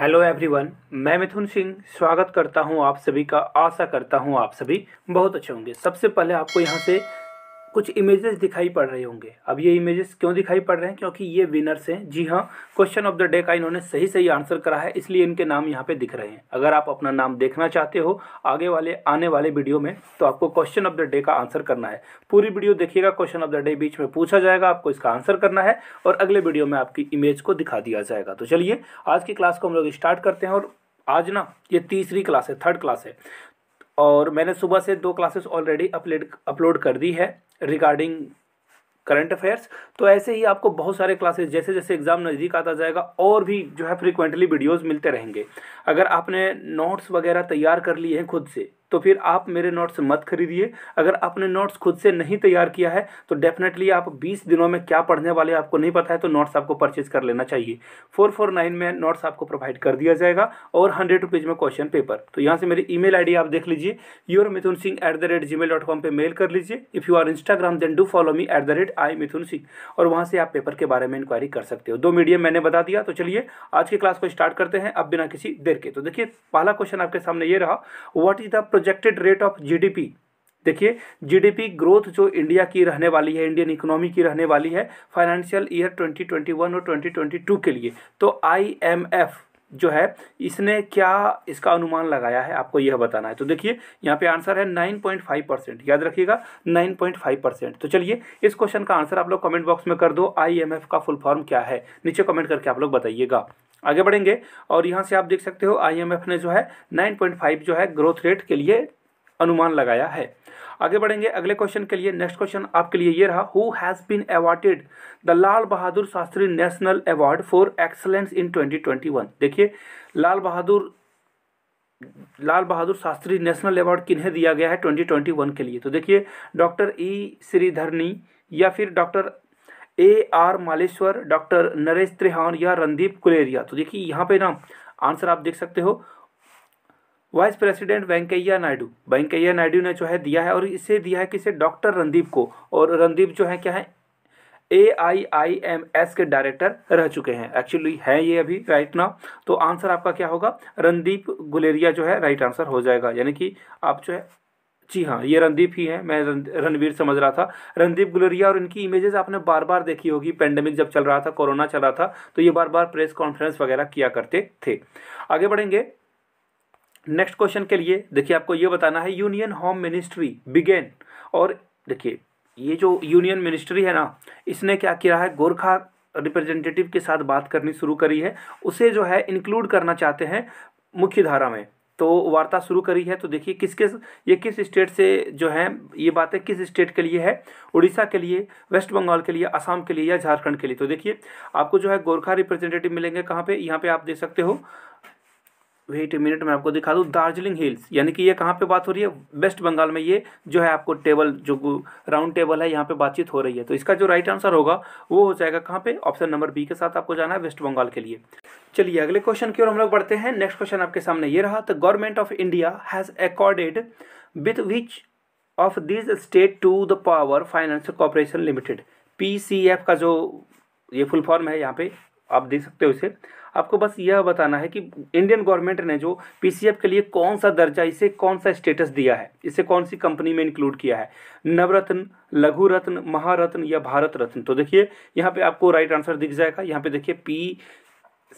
hello everyone मैं मिथुन सिंह स्वागत करता हूं आप सभी का आशा करता हूं आप सभी बहुत अच्छे होंगे सबसे पहले आपको यहां से कुछ इमेजेस दिखाई पड़ रहे होंगे अब ये इमेजेस क्यों दिखाई पड़ रहे हैं क्योंकि ये विनर्स हैं जी हाँ क्वेश्चन ऑफ द डे का इन्होंने सही सही आंसर करा है इसलिए इनके नाम यहाँ पे दिख रहे हैं अगर आप अपना नाम देखना चाहते हो आगे वाले आने वाले वीडियो में तो आपको क्वेश्चन ऑफ द डे का आंसर करना है पूरी वीडियो देखिएगा क्वेश्चन ऑफ द डे बीच में पूछा जाएगा आपको इसका आंसर करना है और अगले वीडियो में आपकी इमेज को दिखा दिया जाएगा तो चलिए आज की क्लास को हम लोग स्टार्ट करते हैं और आज ना ये तीसरी क्लास है थर्ड क्लास है और मैंने सुबह से दो क्लासेस ऑलरेडी अपलोड अपलोड कर दी है रिगार्डिंग करंट अफेयर्स तो ऐसे ही आपको बहुत सारे क्लासेस जैसे जैसे एग्ज़ाम नज़दीक आता जाएगा और भी जो है फ्रिक्वेंटली वीडियोस मिलते रहेंगे अगर आपने नोट्स वगैरह तैयार कर लिए हैं खुद से तो फिर आप मेरे नोट्स मत खरीदिए अगर आपने नोट्स खुद से नहीं तैयार किया है तो डेफिनेटली आप 20 दिनों में क्या पढ़ने वाले आपको नहीं पता है तो नोट्स आपको परचेज कर लेना चाहिए 449 में नोट्स आपको प्रोवाइड कर दिया जाएगा और हंड्रेड रुपीज़ में क्वेश्चन पेपर तो यहाँ से मेरी ईमेल आईडी आप देख लीजिए your Mithun Singh at the rate Gmail dot com पर मेल कर लीजिए if you are Instagram then do follow me at the rate I Mithun Singh और वहाँ से आप पेपर के बारे में इंक्वायरी कर सकते हो दो मीडियम मैंने बता दिया तो चलिए आज की क्लास को स्टार्ट करते हैं अब बिना किसी देर के तो देखिए पहला क्वेश्चन आपके सामने ये रहा what is the projected rate of GDP देखिए जीडीपी ग्रोथ जो इंडिया की रहने वाली है इंडियन इकोनॉमी की रहने वाली है फाइनेंशियल ईयर 2021 और 2022 के लिए तो आईएमएफ जो है इसने क्या इसका अनुमान लगाया है आपको यह बताना है तो देखिए यहाँ पे आंसर है 9.5 परसेंट याद रखिएगा 9.5 परसेंट तो चलिए इस क्वेश्चन का आंसर आप लोग कमेंट बॉक्स में कर दो आईएमएफ का फुल फॉर्म क्या है नीचे कमेंट करके आप लोग बताइएगा आगे बढ़ेंगे और यहाँ से आप देख सकते हो आईएमएफ ने जो है 9.5 जो है ग्रोथ रेट के लिए अनुमान लगाया है आगे बढ़ेंगे अगले क्वेश्चन के लिए नेक्स्ट क्वेश्चन आपके लिए ये रहा who has been awarded the Lal Bahadur Shastri national award for excellence in 2021 देखिए लाल बहादुर लाल बहादुर शास्त्री नेशनल अवार्ड किन्हें दिया गया है 2021 के लिए तो देखिए डॉक्टर ई श्रीधरनी या फिर doctor A R Maleshwar doctor Naresh Trehan या रणदीप गुलेरिया तो देखिए यहाँ पे ना आंसर आप देख सकते हो वाइस प्रेसिडेंट वेंकैया नायडू वेंकैया नायडू ने जो है दिया है और इसे दिया है किसे डॉक्टर रणदीप को और रणदीप जो है क्या है A I I M S के डायरेक्टर रह चुके हैं एक्चुअली है ये अभी राइट नाउ तो आंसर आपका क्या होगा रणदीप गुलेरिया जो है राइट आंसर हो जाएगा यानी कि आप जो है जी हाँ ये रणदीप ही हैं मैं रणवीर समझ रहा था रणदीप गुलरिया और इनकी इमेजेस आपने बार बार देखी होगी पेंडेमिक जब चल रहा था कोरोना चल रहा था तो ये बार बार प्रेस कॉन्फ्रेंस वगैरह किया करते थे आगे बढ़ेंगे नेक्स्ट क्वेश्चन के लिए देखिए आपको ये बताना है यूनियन होम मिनिस्ट्री बिगेन और देखिए ये जो यूनियन मिनिस्ट्री है ना इसने क्या किया है गोरखा रिप्रेजेंटेटिव के साथ बात करनी शुरू करी है उसे जो है इंक्लूड करना चाहते हैं मुख्य धारा में तो वार्ता शुरू करी है तो देखिए किस किस ये किस स्टेट से जो है ये बातें किस स्टेट के लिए है उड़ीसा के लिए वेस्ट बंगाल के लिए असम के लिए या झारखंड के लिए तो देखिए आपको जो है गोरखा रिप्रेजेंटेटिव मिलेंगे कहाँ पे यहाँ पे आप देख सकते हो वेट मिनट मैं आपको दिखा दूँ दार्जिलिंग हिल्स यानी कि ये कहाँ पे बात हो रही है वेस्ट बंगाल में ये जो है आपको टेबल जो राउंड टेबल है यहाँ पे बातचीत हो रही है तो इसका जो राइट आंसर होगा वो हो जाएगा कहाँ पे ऑप्शन नंबर बी के साथ आपको जाना है वेस्ट बंगाल के लिए चलिए अगले क्वेश्चन की ओर हम लोग बढ़ते हैं नेक्स्ट क्वेश्चन आपके सामने ये रहा the government of India has accorded with which of this state to the power finance corporation limited PCF का जो ये फुल फॉर्म है यहाँ पे आप देख सकते हो इसे आपको बस यह बताना है कि इंडियन गवर्नमेंट ने जो पीसीएफ के लिए कौन सा दर्जा इसे कौन सा स्टेटस दिया है इसे कौन सी कंपनी में इंक्लूड किया है नवरत्न लघु रत्न महारत्न या भारत रत्न तो देखिए यहाँ पे आपको राइट आंसर दिख जाएगा यहाँ पे देखिए पी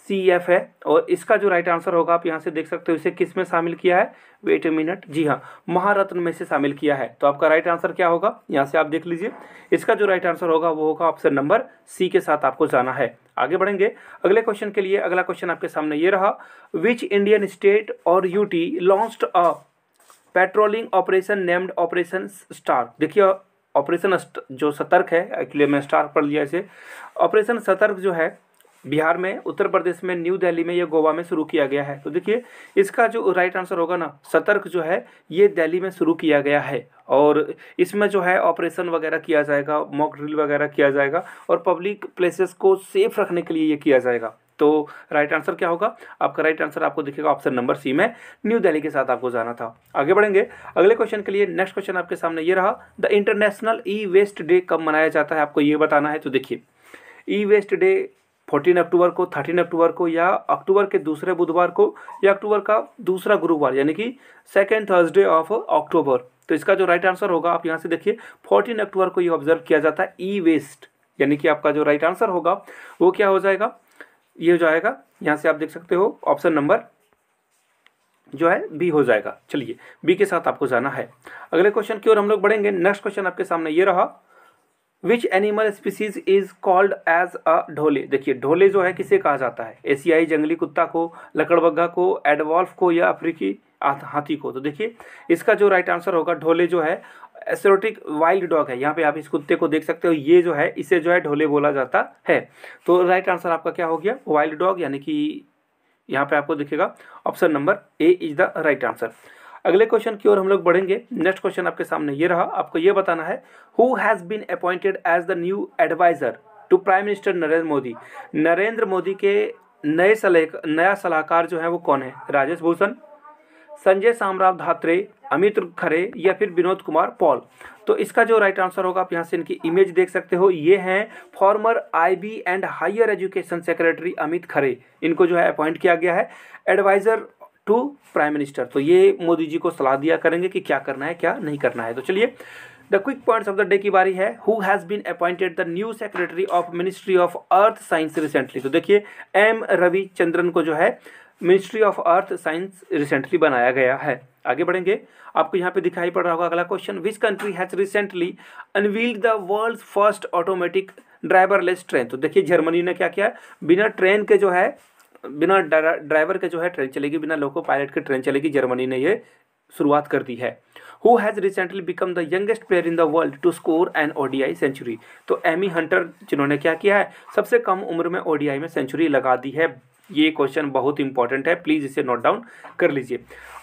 सी एफ है और इसका जो राइट आंसर होगा आप यहाँ से देख सकते हो इसे किस में शामिल किया है वेट ए मिनट जी हाँ महारत्न में से शामिल किया है तो आपका राइट आंसर क्या होगा यहाँ से आप देख लीजिए इसका जो राइट आंसर होगा वो होगा ऑप्शन नंबर सी के साथ आपको जाना है आगे बढ़ेंगे अगले क्वेश्चन के लिए अगला क्वेश्चन आपके सामने ये रहा विच इंडियन स्टेट और UT launched a patrolling operation named operation star देखिए ऑपरेशन जो सतर्क है एक्चुअली मैं स्टार पढ़ लिया इसे ऑपरेशन सतर्क जो है बिहार में उत्तर प्रदेश में न्यू दिल्ली में या गोवा में शुरू किया गया है तो देखिए इसका जो राइट आंसर होगा ना सतर्क जो है ये दिल्ली में शुरू किया गया है और इसमें जो है ऑपरेशन वगैरह किया जाएगा मॉक ड्रिल वगैरह किया जाएगा और पब्लिक प्लेसेस को सेफ रखने के लिए ये किया जाएगा तो राइट आंसर क्या होगा आपका राइट आंसर आपको दिखेगा ऑप्शन नंबर सी में न्यू दिल्ली के साथ आपको जाना था आगे बढ़ेंगे अगले क्वेश्चन के लिए नेक्स्ट क्वेश्चन आपके सामने ये रहा the international E waste day कब मनाया जाता है आपको ये बताना है तो देखिए E waste day fourteen October को थर्टीन अक्टूबर को या अक्टूबर के दूसरे बुधवार को या अक्टूबर का दूसरा गुरुवार यानी कि सेकेंड थर्सडे ऑफ अक्टूबर तो इसका जो राइट आंसर होगा आप यहाँ से देखिए फोर्टीन अक्टूबर को ये ऑब्जर्व किया जाता है ई वेस्ट यानी कि आपका जो राइट आंसर होगा वो क्या हो जाएगा ये हो जाएगा यहाँ से आप देख सकते हो ऑप्शन नंबर जो है बी हो जाएगा चलिए बी के साथ आपको जाना है अगले क्वेश्चन की ओर हम लोग बढ़ेंगे नेक्स्ट क्वेश्चन आपके सामने ये रहा which animal species is called as a dhole देखिए ढोले जो है किसे कहा जाता है एशियाई जंगली कुत्ता को लकड़बग्घा को एडवॉल्फ को या अफ्रीकी हाथी को तो देखिए इसका जो राइट आंसर होगा ढोले जो है एसरोटिक वाइल्ड डॉग है यहाँ पे आप इस कुत्ते को देख सकते हो ये जो है इसे जो है ढोले बोला जाता है तो राइट आंसर आपका क्या हो गया वाइल्ड डॉग यानी कि यहाँ पे आपको दिखेगा option number A is the right answer अगले क्वेश्चन की ओर हम लोग बढ़ेंगे नेक्स्ट क्वेश्चन आपके सामने ये रहा आपको ये बताना है who has been appointed as the new adviser to prime minister Narendra Modi Narendra Modi के नए सलाह नया सलाहकार जो है वो कौन है राजेश भूषण संजय सामराव धात्रे अमित खरे या फिर विनोद कुमार पॉल तो इसका जो राइट आंसर होगा आप यहाँ से इनकी इमेज देख सकते हो ये हैं former IB and higher education secretary Amit Khare इनको जो है अपॉइंट किया गया है एडवाइज़र टू प्राइम मिनिस्टर तो ये मोदी जी को सलाह दिया करेंगे कि क्या करना है क्या नहीं करना है तो चलिए the quick points of the day की बारी है who has been appointed the new secretary of ministry of earth science recently तो देखिए एम रवि चंद्रन को जो है ministry of earth science recently बनाया गया है आगे बढ़ेंगे आपको यहाँ पे दिखाई पड़ रहा होगा अगला question which country has recently unveiled the world first automatic driverless train तो देखिए जर्मनी ने क्या किया बिना ट्रेन के जो है बिना ड्राइवर के जो है ट्रेन चलेगी बिना लोको पायलट के ट्रेन चलेगी जर्मनी ने ये शुरुआत कर दी है who has recently become the youngest player in the world to score an ODI century तो एमी हंटर जिन्होंने क्या किया है सबसे कम उम्र में ओडीआई में सेंचुरी लगा दी है ये क्वेश्चन बहुत इंपॉर्टेंट है प्लीज़ इसे नोट डाउन कर लीजिए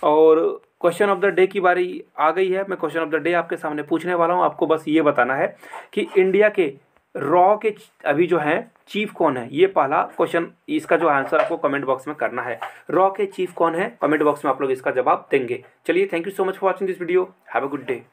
और क्वेश्चन ऑफ द डे की बारी आ गई है मैं क्वेश्चन ऑफ द डे आपके सामने पूछने वाला हूँ आपको बस ये बताना है कि इंडिया के रॉ के अभी जो है चीफ कौन है ये पहला क्वेश्चन इसका जो आंसर आपको कमेंट बॉक्स में करना है रॉ के चीफ कौन है कमेंट बॉक्स में आप लोग इसका जवाब देंगे चलिए thank you so much for watching this video have a good day